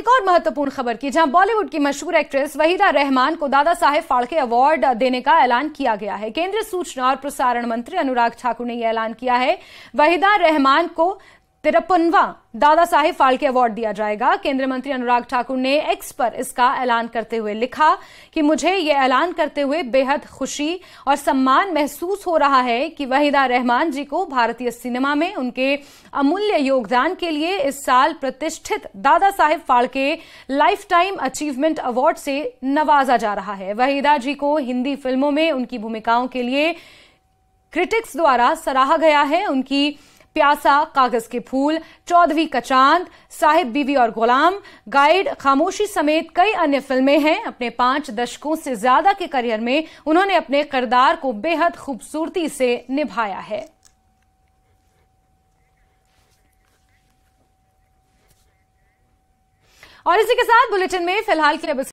एक और महत्वपूर्ण खबर की जहां बॉलीवुड की मशहूर एक्ट्रेस वहीदा रहमान को दादा साहेब फाड़के अवार्ड देने का ऐलान किया गया है केंद्रीय सूचना और प्रसारण मंत्री अनुराग ठाकुर ने यह ऐलान किया है वहीदा रहमान को तिरपनवा दादा साहेब फाल्के अवार्ड दिया जाएगा केंद्रीय मंत्री अनुराग ठाकुर ने एक्स पर इसका ऐलान करते हुए लिखा कि मुझे ये ऐलान करते हुए बेहद खुशी और सम्मान महसूस हो रहा है कि वहीदा रहमान जी को भारतीय सिनेमा में उनके अमूल्य योगदान के लिए इस साल प्रतिष्ठित Dada Saheb Phalke lifetime achievement award से नवाजा जा रहा है वहीदा जी को हिंदी फिल्मों में उनकी भूमिकाओं के लिए क्रिटिक्स द्वारा सराहा गया है उनकी प्यासा कागज के फूल चौधरी का चांद साहिब बीवी और गुलाम गाइड खामोशी समेत कई अन्य फिल्में हैं अपने पांच दशकों से ज्यादा के करियर में उन्होंने अपने किरदार को बेहद खूबसूरती से निभाया है और इसी के साथ बुलेटिन में फिलहाल के लिए